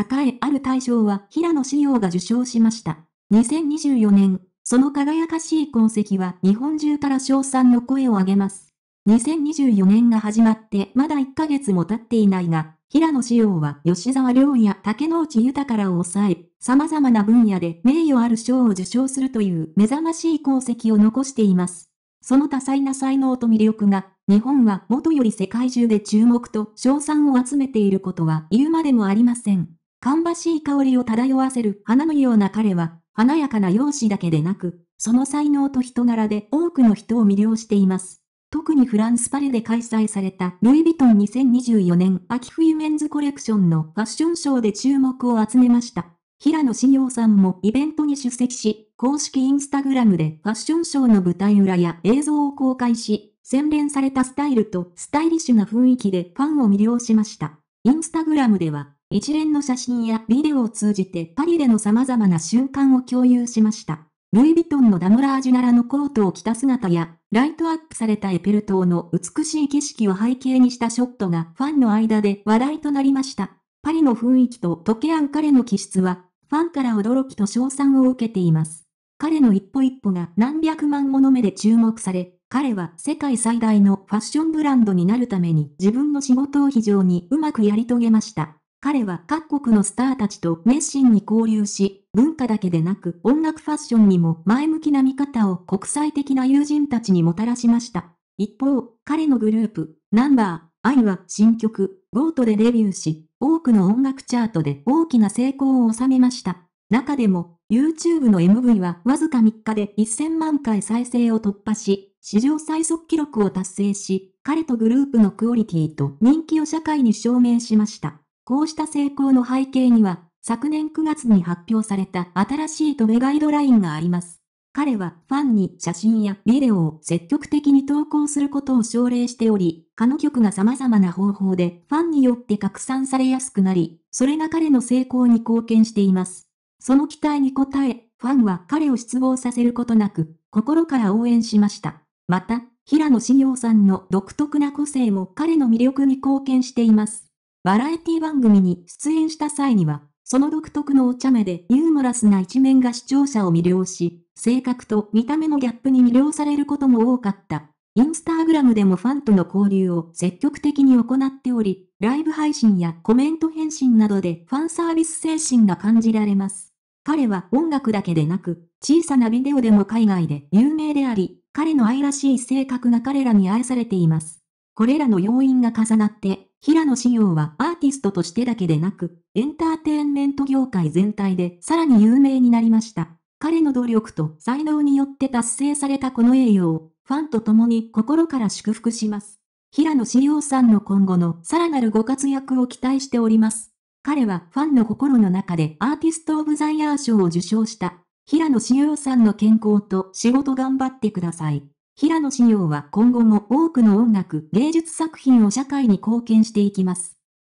栄えある大賞は平野紫耀が受賞しました。2024年、その輝かしい功績は日本中から称賛の声を上げます。2024年が始まってまだ1ヶ月も経っていないが、平野紫耀は吉沢亮や竹野内豊らを抑え、様々な分野で名誉ある賞を受賞するという目覚ましい功績を残しています。その多彩な才能と魅力が、日本はもとより世界中で注目と称賛を集めていることは言うまでもありません。芳しい香りを漂わせる花のような彼は、華やかな容姿だけでなく、その才能と人柄で多くの人を魅了しています。特にフランスパレで開催されたルイ・ヴィトン2024年秋冬メンズコレクションのファッションショーで注目を集めました。平野志陽さんもイベントに出席し、公式インスタグラムでファッションショーの舞台裏や映像を公開し、洗練されたスタイルとスタイリッシュな雰囲気でファンを魅了しました。インスタグラムでは、一連の写真やビデオを通じてパリでの様々な瞬間を共有しました。ルイ・ヴィトンのダムラージュ柄のコートを着た姿や、ライトアップされたエペル島の美しい景色を背景にしたショットがファンの間で話題となりました。パリの雰囲気と溶け合う彼の気質は、ファンから驚きと称賛を受けています。彼の一歩一歩が何百万もの目で注目され、彼は世界最大のファッションブランドになるために自分の仕事を非常にうまくやり遂げました。彼は各国のスターたちと熱心に交流し、文化だけでなく音楽ファッションにも前向きな見方を国際的な友人たちにもたらしました。一方、彼のグループ、ナンバー、愛は新曲、ゴートでデビューし、多くの音楽チャートで大きな成功を収めました。中でも、YouTube の MV はわずか3日で1000万回再生を突破し、史上最速記録を達成し、彼とグループのクオリティと人気を社会に証明しました。こうした成功の背景には、昨年9月に発表された新しいトメガイドラインがあります。彼はファンに写真やビデオを積極的に投稿することを奨励しており、彼の曲が様々な方法でファンによって拡散されやすくなり、それが彼の成功に貢献しています。その期待に応え、ファンは彼を失望させることなく、心から応援しました。また、平野紫耀さんの独特な個性も彼の魅力に貢献しています。バラエティ番組に出演した際には、その独特のお茶目でユーモラスな一面が視聴者を魅了し、性格と見た目のギャップに魅了されることも多かった。インスタグラムでもファンとの交流を積極的に行っており、ライブ配信やコメント返信などでファンサービス精神が感じられます。彼は音楽だけでなく、小さなビデオでも海外で有名であり、彼の愛らしい性格が彼らに愛されています。これらの要因が重なって、平野紫耀はアーティストとしてだけでなく、エンターテインメント業界全体でさらに有名になりました。彼の努力と才能によって達成されたこの栄誉を、ファンと共に心から祝福します。平野紫耀さんの今後のさらなるご活躍を期待しております。彼はファンの心の中でアーティスト・オブ・ザ・イヤー賞を受賞した。平野紫耀さんの健康と仕事頑張ってください。平野紫耀は今後も多くの音楽、芸術作品を社会に貢献していきます。